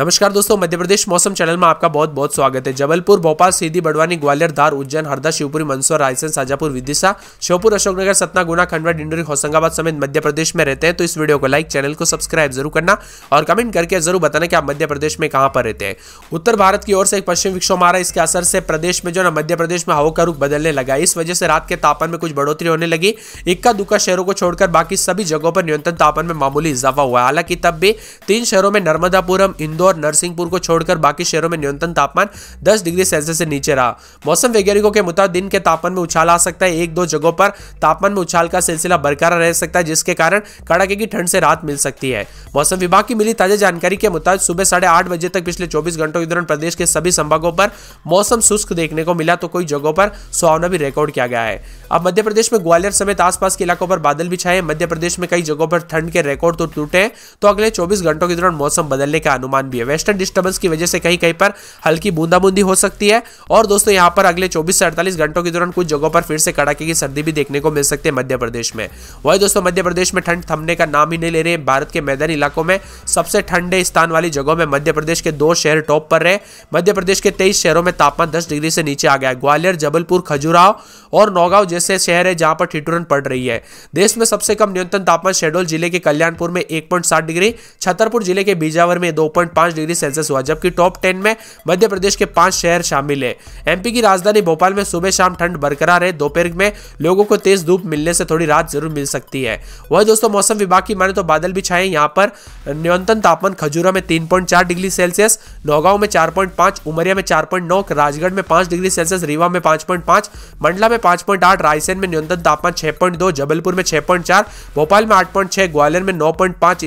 नमस्कार दोस्तों मध्य प्रदेश मौसम चैनल में आपका बहुत बहुत स्वागत है जबलपुर भोपाल सीधी बड़वानी ग्वालियर धार उज्जैन हरदा शिवपुरी मंदसौर रायसेन साजापुर विदिशा श्योपुर अशोकनगर सतना गुना खंडवा डिंडोरी होशंगाबाद समेत मध्य प्रदेश में रहते हैं तो इस वीडियो को लाइक चैनल को सब्सक्राइब जरूर करना और कमेंट करके जरूर बताना कि आप मध्य प्रदेश में कहाँ पर रहते हैं उत्तर भारत की ओर से एक पश्चिम विक्षोभ आ रहा है इसके असर से प्रदेश में जो ना मध्य प्रदेश में हवा का रुख बदलने लगा इस वजह से रात के तापमान में कुछ बढ़ोतरी होने लगी इक्का दुक्का शहरों को छोड़कर बाकी सभी जगहों पर न्यूनतम तापमान में मामूली इजाफा हुआ हालांकि तब भी तीन शहरों में नर्मदापुरम इंदौर और नरसिंहपुर को छोड़कर बाकी शहरों में न्यूनतम तापमान दस डिग्री सेल्सियस से नीचे रहा मौसम वैज्ञानिकों के मुताबिक दिन के तापमान में उछाल आ सकता है एक दो जगहों पर तापमान में उछाल का सिलसिला बरकरार रह सकता है जिसके कारण कड़ाके की ठंड से राहत मिल सकती है मौसम विभाग की मिली ताजा जानकारी के मुताबिक सुबह साढ़े आठ बजे तक पिछले चौबीस घंटों के दौरान प्रदेश के सभी संभागों पर मौसम शुष्क देखने को मिला तो कई जगहों पर सुहावना भी रिकॉर्ड किया गया है अब मध्य प्रदेश में ग्वालियर समेत आसपास के इलाकों पर बादल भी छाए मध्य प्रदेश में कई जगहों पर ठंड के रिकॉर्ड तो टूटे तो अगले चौबीस घंटों के दौरान मौसम बदलने का अनुमान भी भी है वेस्टर्न डिस्टर्बेंस की वजह से कहीं कहीं पर हल्की बूंदाबूंदी हो सकती है और दोस्तों यहाँ पर अगले चौबीस से अड़तालीस घंटों के दौरान कुछ जगहों पर फिर से कड़ाके की सर्दी भी देखने को मिल सकती है मध्य प्रदेश में वही दोस्तों मध्य प्रदेश में ठंड थमने का नाम ही नहीं ले रहे हैं भारत के मैदानी इलाकों में सबसे ठंडे स्थान वाली जगहों में मध्य प्रदेश के दो शहर टॉप पर रहे मध्य प्रदेश के तेईस शहरों में तापमान दस डिग्री से नीचे आ गया ग्वालियर जबलपुर खजुराव और नौगांव जैसे शहर है जहां पर ठिठुरन पड़ रही है देश में सबसे कम न्यूनतम तापमान शहडोल जिले के कल्याणपुर में एक डिग्री छतरपुर जिले के बीजावर में दो पांच डिग्री सेल्सियस हुआ जबकि टॉप टेन में मध्य प्रदेश के पांच शहर शामिल है एमपी की राजधानी भोपाल में सुबह शाम ठंड बरकरार है दोपहर में लोगों को तेज धूप मिलने से थोड़ी रात जरूर मिल सकती है वह दोस्तों मौसम विभाग की माने तो बादल भी छाए यहाँ पर न्यूनतम तापमान खजूरा में तीन डिग्री सेल्सियस नौगांव में चार उमरिया में चार राजगढ़ में पांच डिग्री सेल्सियस रीवा में पांच मंडला में पाँच रायसेन में न्यूनतम तापमान छः जबलपुर में छः भोपाल में आठ ग्वालियर में नौ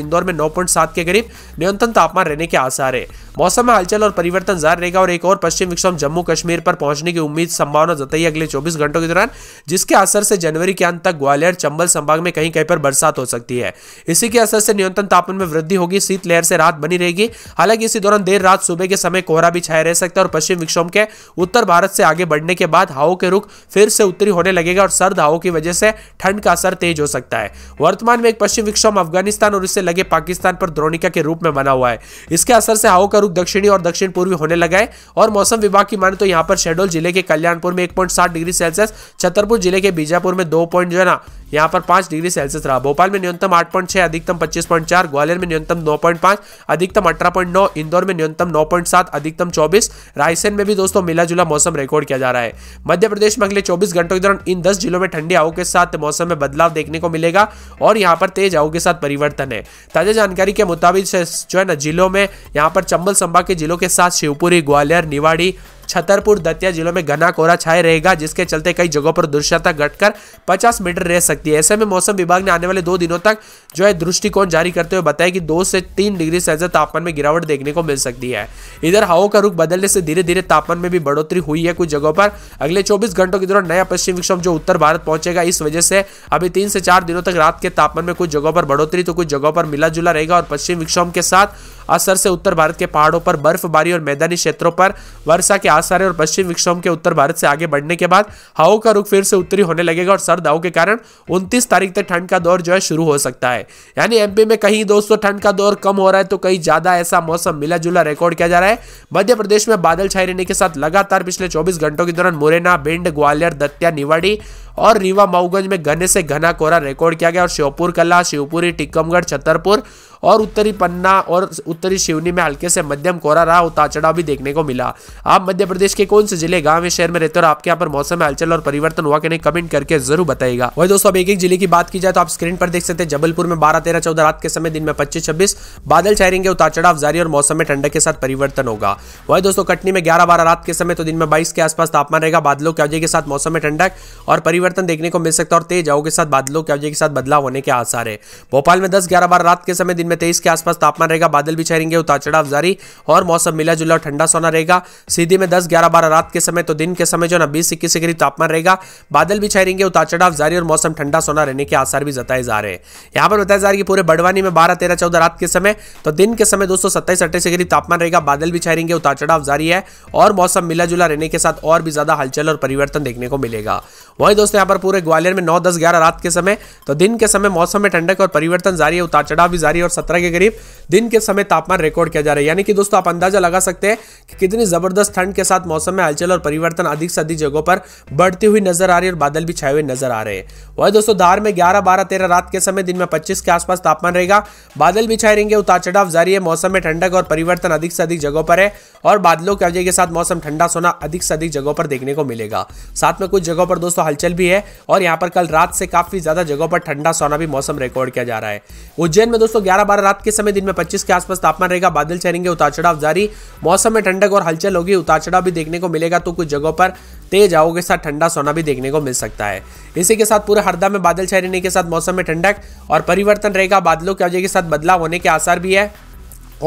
इंदौर में नौ के करीब न्यूनतम तापमान रहने के आसार है मौसम में हलचल और परिवर्तन जारी रहेगा और एक और पश्चिम विक्षोभ जम्मू कश्मीर पर पहुंचने की उम्मीद संभावना जताई अगले 24 घंटों के दौरान जिसके असर से जनवरी के अंत तक ग्वालियर चंबल संभाग में कहीं कहीं पर बरसात हो सकती है इसी के असर से न्यूनतम तापमान में वृद्धि होगी शीतलहर से रात बनी रहेगी हालांकि इसी दौरान देर रात सुबह के समय कोहरा भी छाया रह सकता है और पश्चिम विक्षोभ के उत्तर भारत से आगे बढ़ने के बाद हाओ के रुख फिर से उत्तरी होने लगेगा और सर्द हाओ की वजह से ठंड का असर तेज हो सकता है वर्तमान में एक पश्चिम विक्षोभ अफगानिस्तान और इससे लगे पाकिस्तान पर द्रोणिका के रूप में बना हुआ है इसके इसके असर से हाउ का रुख दक्षिणी और दक्षिण पूर्वी होने लगा है और मौसम विभाग की माने तो यहाँ पर शहडोल जिले के कल्याणपुर में एक डिग्री सेल्सियस छतरपुर जिले के बीजापुर में दो पॉइंट जो है ना यहाँ पर पांच डिग्री सेल्सियस रहा भोपाल में न्यूनतम आठ पॉइंट छह अधिकतम पच्चीस पॉइंट चार ग्वालियर में न्यूनतम नौ पॉइंट पांच अधिकतम अठारह पॉइंट नौ इंदौर में न्यूनतम नौ पॉइंट सात अधिकतम चौबीस रायसेन में भी दोस्तों मिला जुला मौसम रिकॉर्ड किया जा रहा है मध्य प्रदेश में अगले चौबीस घंटों के दौरान इन दस जिलों में ठंडी हवा के साथ मौसम में बदलाव देखने को मिलेगा और यहाँ पर तेज हवा के साथ परिवर्तन है ताजा जानकारी के मुताबिक जो है ना जिलों में यहाँ पर चंबल संभाग के जिलों के साथ शिवपुरी ग्वालियर निवाड़ी छतरपुर दतिया जिलों में घना कोहरा छाए रहेगा जिसके चलते कई जगहों पर दृश्यता घटकर पचास मीटर रह सकती है ऐसे में मौसम विभाग ने आने वाले दो दिनों तक जो है दृष्टिकोण जारी करते हुए बताया कि दो से तीन डिग्री सेल्सियस तापमान में गिरावट देखने को मिल सकती है इधर हवाओं का रुख बदलने से धीरे धीरे तापमान में भी बढ़ोतरी हुई है कुछ जगहों पर अगले चौबीस घंटों के दौरान नया पश्चिम विक्षोभ जो उत्तर भारत पहुंचेगा इस वजह से अभी तीन से चार दिनों तक रात के तापमान में कुछ जगहों पर बढ़ोतरी तो कुछ जगहों पर मिला जुला रहेगा और पश्चिम विक्षोभ के साथ असर से उत्तर भारत के पहाड़ों पर बर्फबारी और मैदानी क्षेत्रों पर वर्षा के पास आ रहे और पश्चिम विक्षोभ के उत्तर भारत से आगे बढ़ने के बाद हवाओं का रुख फिर से उत्तरी होने लगेगा और सर्द हवाओं के कारण उनतीस तारीख तक ठंड का दौर जो है शुरू हो सकता है यानी एमपी में कहीं दोस्तों ठंड का दौर कम हो रहा है तो कहीं ज्यादा ऐसा मौसम मिला जुला रिकॉर्ड किया जा रहा है मध्य प्रदेश में बादल छाए रहने के साथ लगातार पिछले चौबीस घंटों के दौरान मुरैना भिंड ग्वालियर दतिया निवाड़ी और रीवा मऊगंज में घने से घना कोहरा रिकॉर्ड किया गया और श्योपुर कला शिवपुरी टिकमगढ़ छतरपुर और उत्तरी पन्ना और उत्तरी शिवनी में हल्के से मध्यम कोहरा रहा उताचड़ा भी देखने को मिला आप मध्य प्रदेश के कौन से जिले गांव या शहर में रहते हो और आपके यहाँ पर मौसम हलचल और परिवर्तन हुआ कि नहीं कमेंट करके जरूर बताएगा वही दोस्तों अब एक एक जिले की बात की जाए तो आप स्क्रीन पर देख सकते हैं जबलपुर में बारह तेरह चौदह रात के समय दिन में पच्चीस छब्बीस बादल छाएंगे उतार चढ़ाव जारी और मौसम में ठंडक के साथ परिवर्तन होगा वही दोस्तों कटनी में ग्यारह बारह रात के समय तो दिन में बाईस के आसपास तापमान रहेगा बादलों के अवजय के साथ मौसम में ठंडक और परिवर्तन परिवर्तन देखने को मिल सकता है और तेज हवा के साथ बादलों के अवजय के साथ बदलाव होने के आसार है भोपाल में दस ग्यारह बार रात के समय दिन में तेईस के आसपास तापमान रहेगा बादल भी छाएंगे उतार चढ़ाव जारी और मौसम मिला जुला ठंडा सोना रहेगा सीधी में दस ग्यारह बारह रात के समय तो दिन के समय जो ना बीस इक्कीस डिग्री तापमान रहेगा बादल भी छाएंगे उतार चढ़ाव जारी और मौसम ठंडा सोना रहने के आसार भी जताए जा रहे हैं यहाँ पर बताया जा रहा है कि पूरे बड़वानी में बारह तेरह चौदह रात के समय तो दिन के समय दो सौ सत्ताईस अट्ठाईस डिग्री तापमान रहेगा बादल भी छाएंगे उतार चढ़ाव जारी है और मौसम मिला जुला रहने के साथ और भी ज्यादा हलचल और परिवर्तन देखने को मिलेगा वहीं दोस्तों ऑलमोस्ट यहाँ पर पूरे ग्वालियर में नौ दस ग्यारह रात के समय तो दिन के समय मौसम में ठंडक और परिवर्तन जारी है उतार चढ़ाव भी जारी है और सत्रह के करीब दिन के समय तापमान रिकॉर्ड किया जा रहा है यानी कि दोस्तों आप अंदाजा लगा सकते हैं कि कितनी जबरदस्त ठंड के साथ मौसम में हलचल और परिवर्तन अधिक से अधिक जगहों पर बढ़ती हुई नजर आ रही है और बादल भी छाए हुए नजर आ रहे हैं वही दोस्तों धार में ग्यारह बारह तेरह रात के समय दिन में पच्चीस के आसपास तापमान रहेगा बादल भी छाए रहेंगे उतार चढ़ाव जारी है मौसम में ठंडक और परिवर्तन अधिक से अधिक जगहों पर है और बादलों वजह के साथ मौसम ठंडा सोना अधिक से अधिक जगहों पर देखने को मिलेगा साथ में कुछ जगहों पर दोस्तों हलचल भी है और यहाँ पर कल रात से काफी ज्यादा जगहों पर ठंडा सोना भी मौसम रिकॉर्ड किया जा रहा है उज्जैन में दोस्तों ग्यारह बारह रात के समय दिन में पच्चीस के आसपास तापमान रहेगा बादल चढ़ेंगे उतार चढ़ाव जारी मौसम में ठंडक और हलचल होगी उतार चढ़ाव भी देखने को मिलेगा तो कुछ जगहों पर तेज आओ के साथ ठंडा सोना भी देखने को मिल सकता है इसी के साथ पूरे हरदा में बादल छाए रहने के साथ मौसम में ठंडक और परिवर्तन रहेगा बादलों की वजह के साथ बदलाव होने के आसार भी है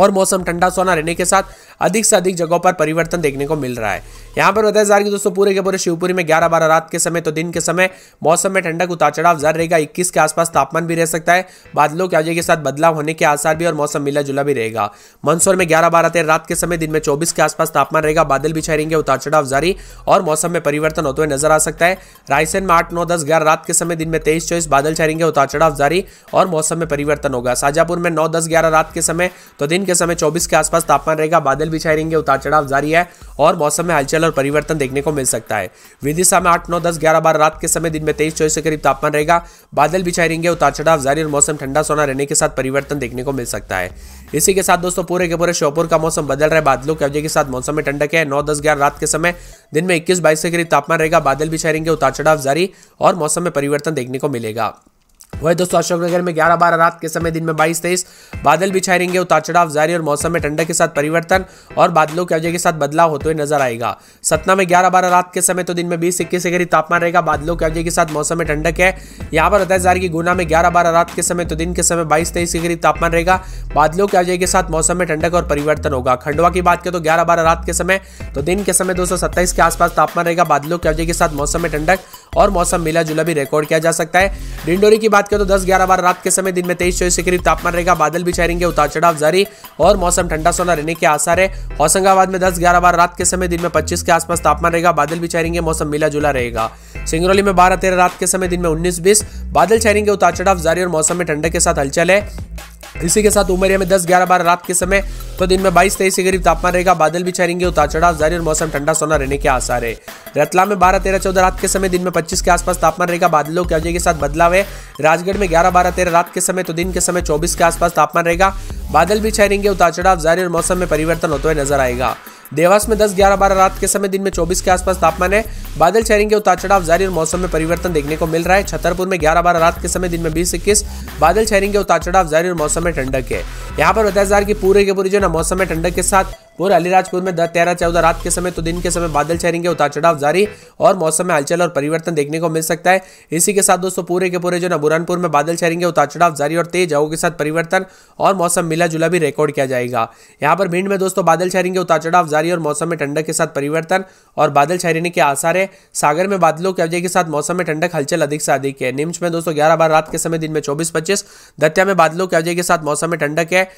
और मौसम ठंडा सोना रहने के साथ अधिक से अधिक जगहों पर परिवर्तन देखने को मिल रहा है यहाँ पर बताया जा रहा है दोस्तों पूरे के पूरे शिवपुरी में ग्यारह बारह रात के समय तो दिन के समय मौसम में ठंडक उतार चढ़ाव जर रहेगा इक्कीस के आसपास तापमान भी रह सकता है बादलों के आगे के साथ बदलाव होने के आसार भी और मौसम मिला जुला भी रहेगा मंदसौर में ग्यारह बारह तेरह रात के समय दिन में चौबीस के आसपास तापमान रहेगा बादल भी छहेंगे उतार चढ़ाव जारी और मौसम में परिवर्तन होते हुए नजर आ सकता है रायसेन में आठ नौ दस ग्यारह रात के समय दिन में तेईस चौबीस बादल छाएंगे उतार चढ़ाव जारी और मौसम में परिवर्तन होगा शाजापुर में नौ दस ग्यारह रात के समय तो दिन के समय चौबीस के आसपास तापमान रहेगा बादल बादल भी बिछाए रहेंगे उतार चढ़ाव जारी है और मौसम में हलचल और परिवर्तन देखने को मिल सकता है विदिशा में आठ नौ दस ग्यारह बार रात के समय दिन में तेईस चौबीस के करीब तापमान रहेगा बादल भी बिछाए रहेंगे उतार चढ़ाव जारी और मौसम ठंडा सोना रहने के साथ परिवर्तन देखने को मिल सकता है इसी के साथ दोस्तों पूरे के पूरे श्योपुर का मौसम बदल रहा है बादलों के अवजय के साथ मौसम में ठंडक है नौ दस ग्यारह रात के समय दिन में इक्कीस बाईस के करीब तापमान रहेगा बादल भी बिछाए रहेंगे उतार चढ़ाव जारी और मौसम में परिवर्तन देखने को मिलेगा वही दोस्तों अशोकनगर में 11 बारह रात के समय दिन में 22 तेईस बादल भी छाए रहेंगे उतार चढ़ाव जारी और मौसम में ठंडक के साथ परिवर्तन और बादलों की वजह के साथ बदलाव होते हुए नजर आएगा सतना में 11 बारह रात के समय तो दिन में 20 इक्कीस डिग्री तापमान रहेगा बादलों की वजह के साथ मौसम में ठंडक है यहाँ पर बताया जा रहा है कि गुना में ग्यारह बारह रात के समय तो दिन के समय बाईस तेईस डिग्री तापमान रहेगा बादलों की वजह के साथ मौसम में ठंडक और परिवर्तन होगा खंडवा की बात करें तो ग्यारह बारह रात के समय तो दिन के समय दो के आसपास तापमान रहेगा बादलों की वजह के साथ मौसम में ठंडक और मौसम मिला जुला भी रिकॉर्ड किया जा सकता है डिंडोरी की बात बात करें तो दस ग्यारह बार रात के समय दिन में तेईस चौबीस के करीब तापमान रहेगा बादल भी छाएंगे उतार चढ़ाव जारी और मौसम ठंडा सोना रहने के आसार है होशंगाबाद में दस ग्यारह बार रात के समय दिन में पच्चीस के आसपास तापमान रहेगा बादल भी छाएंगे मौसम मिला जुला रहेगा सिंगरौली में बारह तेरह रात के समय दिन में उन्नीस बीस बादल छाएंगे उतार चढ़ाव जारी और मौसम में ठंडे के साथ हलचल है इसी के साथ उमरिया में दस ग्यारह बारह रात के समय तो दिन में बाईस तेईस के करीब तापमान रहेगा बादल भी छाएंगे उतार चढ़ाव जारी और मौसम ठंडा सोना रहने के आसार है रतला में बारह तेरह चौदह रात के समय दिन में पच्चीस के आसपास तापमान रहेगा बादलों के वजह के साथ बदलाव है राजगढ़ में ग्यारह बारह तेरह रात के समय तो दिन के समय चौबीस के आसपास तापमान रहेगा बादल भी छाएंगे उतार चढ़ाव जारी और मौसम में परिवर्तन होते हुए नजर आएगा देवास में दस ग्यारह बारह रात के समय दिन में चौबीस के आसपास तापमान है बादल छहरी के उतार चढ़ाव जारी और मौसम में परिवर्तन देखने को मिल रहा है छतरपुर में ग्यारह बारह रात के समय दिन में बीस इक्कीस बादल छहरी के उतार चढ़ाव जारी और मौसम में ठंडक है यहाँ पर बताया जा रहा है कि पूरे के पूरे जो ना मौसम में ठंडक के साथ पूरे अलीराजपुर में दस तेरह चौदह रात के समय तो दिन के समय बादल छहरेंगे उतार चढ़ाव जारी और मौसम में हलचल और परिवर्तन देखने को मिल सकता है इसी के साथ दोस्तों पूरे के पूरे जो ना बुरहानपुर में बादल छहरेंगे उतार चढ़ाव जारी और तेज हवाओं के साथ परिवर्तन और मौसम मिला जुला भी रिकॉर्ड किया जाएगा यहाँ पर भिंड में दोस्तों बादल छहरेंगे उतार चढ़ाव जारी और मौसम में ठंडक के साथ परिवर्तन और बादल छहरने के आसार है सागर में बादलों के अवजय के साथ मौसम में ठंडक हलचल अधिक से अधिक है निम्स में दोस्तों ग्यारह बार रात के समय दिन में चौबीस पच्चीस दत्या में बादलों के अवजय के साथ मौसम में ठंडक है